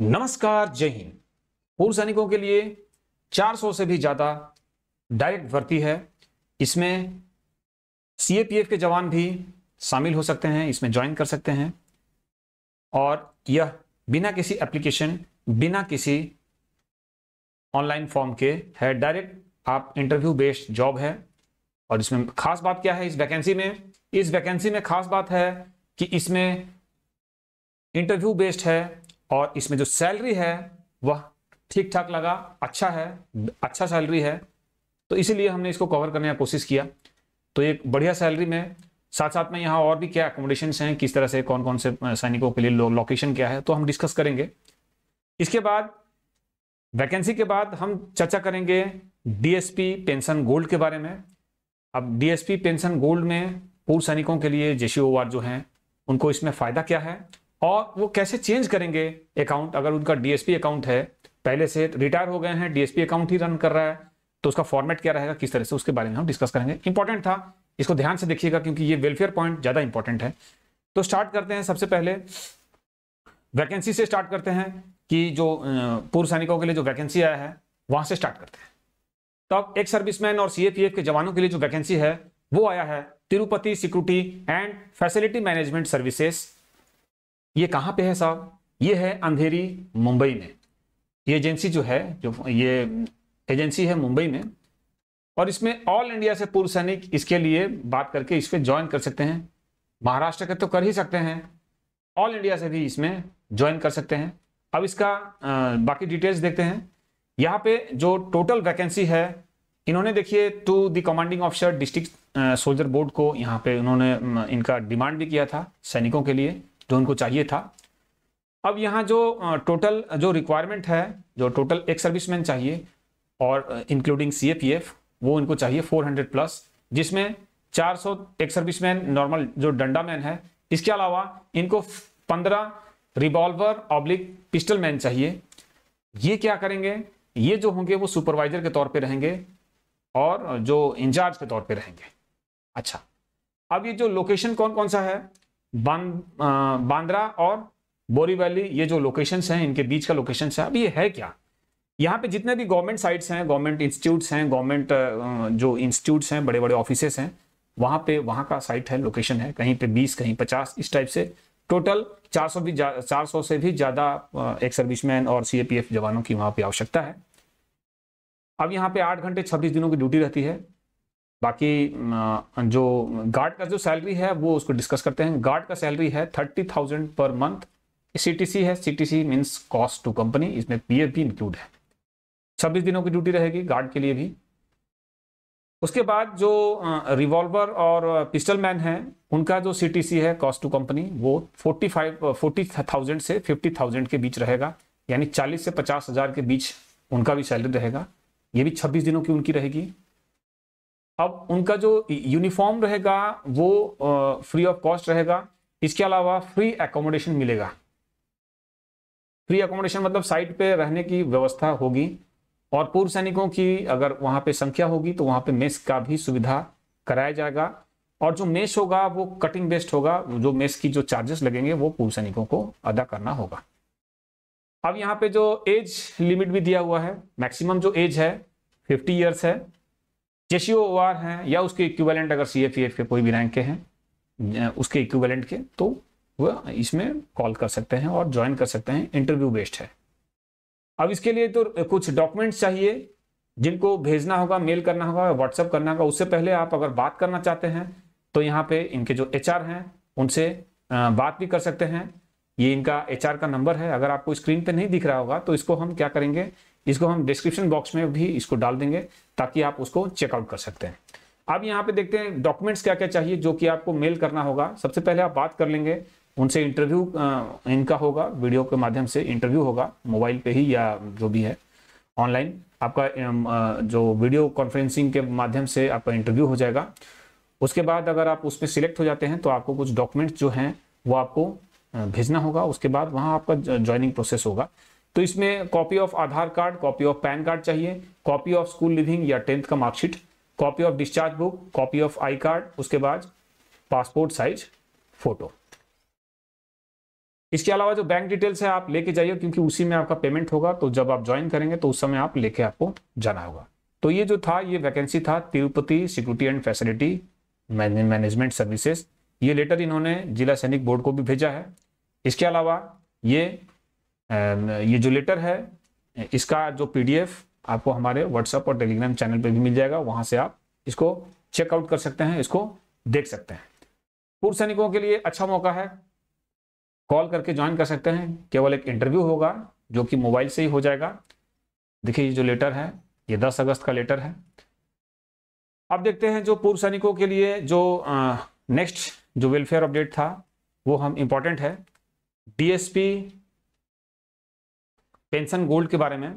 नमस्कार जय हिंद पूर्व सैनिकों के लिए 400 से भी ज़्यादा डायरेक्ट भर्ती है इसमें सीएपीएफ के जवान भी शामिल हो सकते हैं इसमें ज्वाइन कर सकते हैं और यह बिना किसी एप्लीकेशन बिना किसी ऑनलाइन फॉर्म के है डायरेक्ट आप इंटरव्यू बेस्ड जॉब है और इसमें खास बात क्या है इस वैकेंसी में इस वैकेंसी में खास बात है कि इसमें इंटरव्यू बेस्ड है और इसमें जो सैलरी है वह ठीक ठाक लगा अच्छा है अच्छा सैलरी है तो इसीलिए हमने इसको कवर करने का कोशिश किया तो एक बढ़िया सैलरी में साथ साथ में यहाँ और भी क्या अकोमोडेशन हैं किस तरह से कौन कौन से सैनिकों के लिए लोकेशन क्या है तो हम डिस्कस करेंगे इसके बाद वैकेंसी के बाद हम चर्चा करेंगे डीएसपी पेंशन गोल्ड के बारे में अब डीएसपी पेंशन गोल्ड में पूर्व सैनिकों के लिए जेसी ओवार जो हैं उनको इसमें फ़ायदा क्या है और वो कैसे चेंज करेंगे अकाउंट अगर उनका डीएसपी अकाउंट है पहले से रिटायर हो गए हैं डीएसपी अकाउंट ही रन कर रहा है तो उसका फॉर्मेट क्या रहेगा किस तरह से उसके बारे में हम डिस्कस करेंगे इंपॉर्टेंट था इसको ध्यान से देखिएगा क्योंकि ये वेलफेयर पॉइंट ज़्यादा इंपॉर्टेंट है तो स्टार्ट करते हैं सबसे पहले वैकेंसी से स्टार्ट करते हैं कि जो पूर्व सैनिकों के लिए जो वैकेंसी आया है वहां से स्टार्ट करते हैं तब एक सर्विसमैन और सीएपीएफ के जवानों के लिए जो वैकेंसी है वो आया है Tirupati security and facility management services ये कहाँ पे है साहब ये है अंधेरी मुंबई में ये एजेंसी जो है जो ये एजेंसी है मुंबई में और इसमें ऑल इंडिया से पूर्व सैनिक इसके लिए बात करके इस पर ज्वाइन कर सकते हैं महाराष्ट्र के तो कर ही सकते हैं ऑल इंडिया से भी इसमें ज्वाइन कर सकते हैं अब इसका बाकी डिटेल्स देखते हैं यहाँ पे जो टोटल वैकेंसी है इन्होंने देखिए to the commanding officer district soldier board को यहाँ पे उन्होंने इनका डिमांड भी किया था सैनिकों के लिए जो उनको चाहिए था अब यहाँ जो टोटल जो रिक्वायरमेंट है जो टोटल एक सर्विसमैन चाहिए और इंक्लूडिंग सी एफ वो इनको चाहिए 400 प्लस जिसमें 400 सौ एक सर्विसमैन नॉर्मल जो डंडा मैन है इसके अलावा इनको 15 रिवॉल्वर ऑब्लिक पिस्टल मैन चाहिए ये क्या करेंगे ये जो होंगे वो सुपरवाइजर के तौर पे रहेंगे और जो इंचार्ज के तौर पे रहेंगे अच्छा अब ये जो लोकेशन कौन कौन सा है बांद्रा और बोरीवैली ये जो लोकेशंस हैं इनके बीच का लोकेशन है अब ये है क्या यहाँ पे जितने भी गवर्नमेंट साइट्स हैं गवर्नमेंट इंस्टीट्यूट्स हैं गवर्नमेंट जो इंस्टीट्यूट्स हैं बड़े बड़े ऑफिसेस हैं वहाँ पे वहाँ का साइट है लोकेशन है कहीं पे 20 कहीं 50 इस टाइप से टोटल 400 भी 400 से भी ज़्यादा एक सर्विसमैन और सीएपीएफ जवानों की वहाँ पे आवश्यकता है अब यहाँ पे आठ घंटे छब्बीस दिनों की ड्यूटी रहती है बाकी जो गार्ड का जो सैलरी है वो उसको डिस्कस करते हैं गार्ड का सैलरी है thirty thousand per month C T C है C T C means cost to company इसमें पी एफ भी इंक्लूड है छब्बीस दिनों की ड्यूटी रहेगी गार्ड के लिए भी उसके बाद जो रिवॉल्वर और पिस्टल मैन है उनका जो सी टी सी है कॉस्ट टू कंपनी वो फोर्टी फाइव फोर्टी थाउजेंड से फिफ्टी थाउजेंड के बीच रहेगा यानी चालीस से पचास हज़ार के बीच उनका भी सैलरी रहेगा ये भी छब्बीस दिनों की उनकी रहेगी अब उनका जो यूनिफॉर्म रहेगा वो फ्री ऑफ कॉस्ट रहेगा इसके अलावा फ्री एकोमोडेशन मिलेगा फ्री एकोमोडेशन मतलब साइट पे रहने की व्यवस्था होगी और पूर्व सैनिकों की अगर वहाँ पे संख्या होगी तो वहां पे मेस का भी सुविधा कराया जाएगा और जो मेस होगा वो कटिंग बेस्ड होगा जो मेस की जो चार्जेस लगेंगे वो पूर्व सैनिकों को अदा करना होगा अब यहाँ पे जो एज लिमिट भी दिया हुआ है मैक्सिमम जो एज है फिफ्टी ईयर्स है जे ओ आर हैं या उसके इक्विवेलेंट अगर सी एफ ई एफ के कोई भी रैंक के हैं उसके इक्विवेलेंट के तो वह इसमें कॉल कर सकते हैं और ज्वाइन कर सकते हैं इंटरव्यू बेस्ड है अब इसके लिए तो कुछ डॉक्यूमेंट्स चाहिए जिनको भेजना होगा मेल करना होगा व्हाट्सअप करना होगा उससे पहले आप अगर बात करना चाहते हैं तो यहाँ पे इनके जो एच हैं उनसे बात भी कर सकते हैं ये इनका एच का नंबर है अगर आपको स्क्रीन पे नहीं दिख रहा होगा तो इसको हम क्या करेंगे इसको हम डिस्क्रिप्शन बॉक्स में भी इसको डाल देंगे ताकि आप उसको चेकआउट कर सकते हैं अब यहाँ पे देखते हैं डॉक्यूमेंट्स क्या क्या चाहिए जो कि आपको मेल करना होगा सबसे पहले आप बात कर लेंगे उनसे इंटरव्यू इनका होगा वीडियो के माध्यम से इंटरव्यू होगा मोबाइल पे ही या जो भी है ऑनलाइन आपका जो वीडियो कॉन्फ्रेंसिंग के माध्यम से आपका इंटरव्यू हो जाएगा उसके बाद अगर आप उसमें सिलेक्ट हो जाते हैं तो आपको कुछ डॉक्यूमेंट्स जो हैं वो आपको भेजना होगा उसके बाद वहाँ आपका ज्वाइनिंग प्रोसेस होगा तो इसमें copy of Aadhaar card copy of PAN card चाहिए कॉपी ऑफ स्कूल लिविंग या टेंथ का marksheet copy of discharge book copy of I card उसके बाद पासपोर्ट साइज फोटो इसके अलावा जो बैंक डिटेल्स है आप लेके जाइए क्योंकि उसी में आपका पेमेंट होगा तो जब आप ज्वाइन करेंगे तो उस समय आप लेके आपको जाना होगा तो ये जो था ये वैकेंसी था Tirupati security and facility management services ये लेटर इन्होंने जिला सैनिक बोर्ड को भी भेजा है इसके अलावा ये Uh, ये जो लेटर है इसका जो पीडीएफ आपको हमारे व्हाट्सएप और टेलीग्राम चैनल पर भी मिल जाएगा वहां से आप इसको चेकआउट कर सकते हैं इसको देख सकते हैं पूर्व सैनिकों के लिए अच्छा मौका है कॉल करके ज्वाइन कर सकते हैं केवल एक इंटरव्यू होगा जो कि मोबाइल से ही हो जाएगा देखिए ये जो लेटर है ये 10 अगस्त का लेटर है अब देखते हैं जो पूर्व सैनिकों के लिए जो नेक्स्ट जो वेलफेयर अपडेट था वो हम इम्पॉर्टेंट है डीएसपी पेंशन गोल्ड के बारे में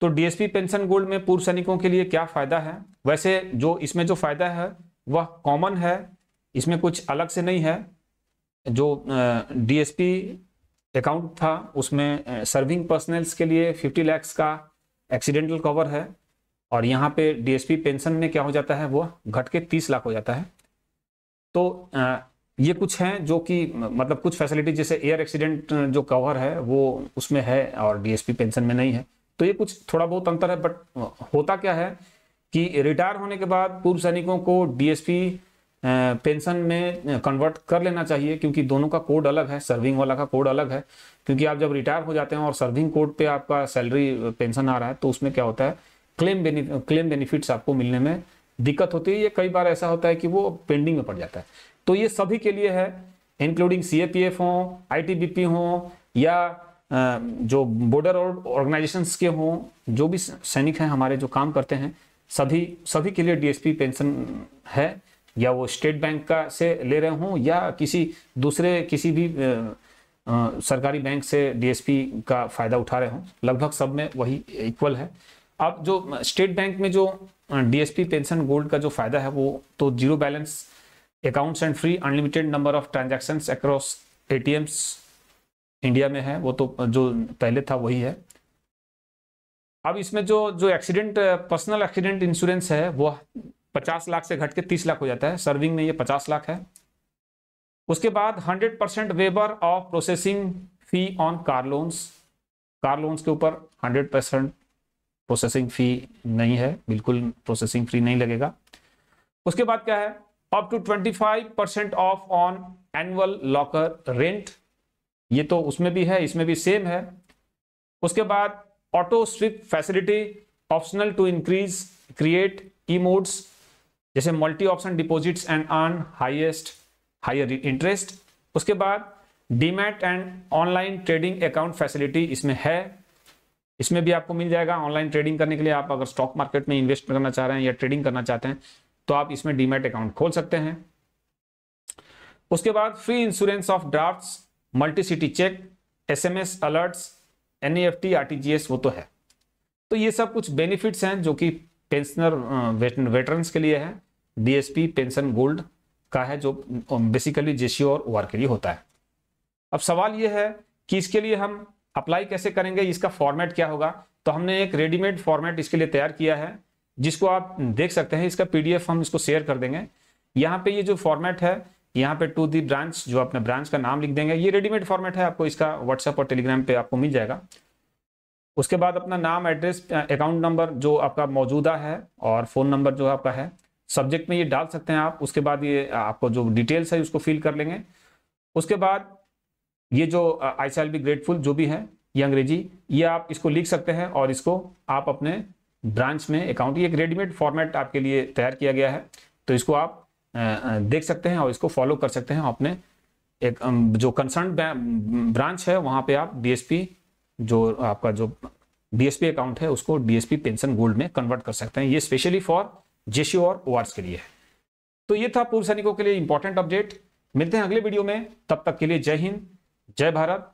तो डीएसपी पेंशन गोल्ड में पूर्व सैनिकों के लिए क्या फायदा है वैसे जो इसमें जो फायदा है वह कॉमन है इसमें कुछ अलग से नहीं है जो डीएसपी अकाउंट था उसमें सर्विंग पर्सनल्स के लिए 50 लैक्स का एक्सीडेंटल कवर है और यहाँ पे डीएसपी पेंशन में क्या हो जाता है वो घट के 30 लाख हो जाता है तो ये कुछ हैं जो कि मतलब कुछ फैसिलिटी जैसे एयर एक्सीडेंट जो कवर है वो उसमें है और डीएसपी पेंशन में नहीं है तो ये कुछ थोड़ा बहुत अंतर है बट होता क्या है कि रिटायर होने के बाद पूर्व सैनिकों को डीएसपी पेंशन में कन्वर्ट कर लेना चाहिए क्योंकि दोनों का कोड अलग है सर्विंग वाला का कोड अलग है क्योंकि आप जब रिटायर हो जाते हैं और सर्विंग कोड पे आपका सैलरी पेंशन आ रहा है तो उसमें क्या होता है क्लेम क्लेम बेनिफिट्स आपको मिलने में दिक्कत होती है ये कई बार ऐसा होता है कि वो पेंडिंग में पड़ जाता है तो ये सभी के लिए है including C A P F हों आई टी बी पी हों या जो बॉर्डर और के हों जो भी सैनिक हैं हमारे जो काम करते हैं सभी सभी के लिए डीएसपी पेंशन है या वो स्टेट बैंक का से ले रहे हों या किसी दूसरे किसी भी आ, सरकारी बैंक से डीएसपी का फायदा उठा रहे हों लगभग सब में वही इक्वल है अब जो स्टेट बैंक में जो डीएसपी पेंशन गोल्ड का जो फायदा है वो तो zero balance account and free unlimited number of transaction across ATMs India में है वो तो जो पहले था वही है अब इसमें जो जो एक्सीडेंट पर्सनल एक्सीडेंट इंश्योरेंस है वो पचास लाख से घट के तीस लाख हो जाता है सर्विंग में ये पचास लाख है उसके बाद hundred percent waiver of processing fee on car loans car loans के ऊपर हंड्रेड परसेंट प्रोसेसिंग फी नहीं है बिल्कुल प्रोसेसिंग फी नहीं लगेगा उसके बाद क्या है up to 25 percent off on annual locker rent ये तो उसमें भी है इसमें भी सेम है उसके बाद auto sweep facility optional to increase create e MODs जैसे multi option deposits and earn highest higher interest उसके बाद demat and online trading account facility इसमें है इसमें भी आपको मिल जाएगा ऑनलाइन ट्रेडिंग करने के लिए आप अगर स्टॉक मार्केट में इन्वेस्ट करना चाह रहे हैं या ट्रेडिंग करना चाहते हैं तो आप इसमें डीमेट अकाउंट खोल सकते हैं उसके बाद free insurance of drafts multicity cheque SMS alerts NEFT RTGS वो तो है तो ये सब कुछ बेनिफिट्स हैं जो कि पेंशनर वेटरन्स के लिए है डीएसपी पेंशन गोल्ड का है जो बेसिकली जेसीओ और ओ के लिए होता है अब सवाल ये है कि इसके लिए हम अप्लाई कैसे करेंगे इसका फॉर्मेट क्या होगा तो हमने एक रेडीमेड फॉर्मेट इसके लिए तैयार किया है जिसको आप देख सकते हैं इसका पीडीएफ हम इसको शेयर कर देंगे यहाँ पे ये जो फॉर्मेट है यहाँ पे टू दी ब्रांच जो अपना ब्रांच का नाम लिख देंगे ये रेडीमेड फॉर्मेट है आपको इसका व्हाट्सएप और टेलीग्राम पे आपको मिल जाएगा उसके बाद अपना नाम एड्रेस अकाउंट नंबर जो आपका मौजूदा है और फ़ोन नंबर जो आपका है सब्जेक्ट में ये डाल सकते हैं आप उसके बाद ये आपको जो डिटेल्स है उसको फिल कर लेंगे उसके बाद ये जो आई शैल बी ग्रेटफुल जो भी है ये अंग्रेजी ये आप इसको लिख सकते हैं और इसको आप अपने ब्रांच में अकाउंट ये एक रेडीमेड फॉर्मेट आपके लिए तैयार किया गया है तो इसको आप देख सकते हैं और इसको फॉलो कर सकते हैं अपने एक जो कंसर्न ब्रांच है वहाँ पे आप डीएसपी जो आपका जो डीएसपी अकाउंट है उसको डीएसपी पेंशन गोल्ड में कन्वर्ट कर सकते हैं ये स्पेशली फॉर जेसीओ और ओ के लिए है तो ये था पूर्व सैनिकों के लिए इंपॉर्टेंट अपडेट मिलते हैं अगले वीडियो में तब तक के लिए जय हिंद जय भारत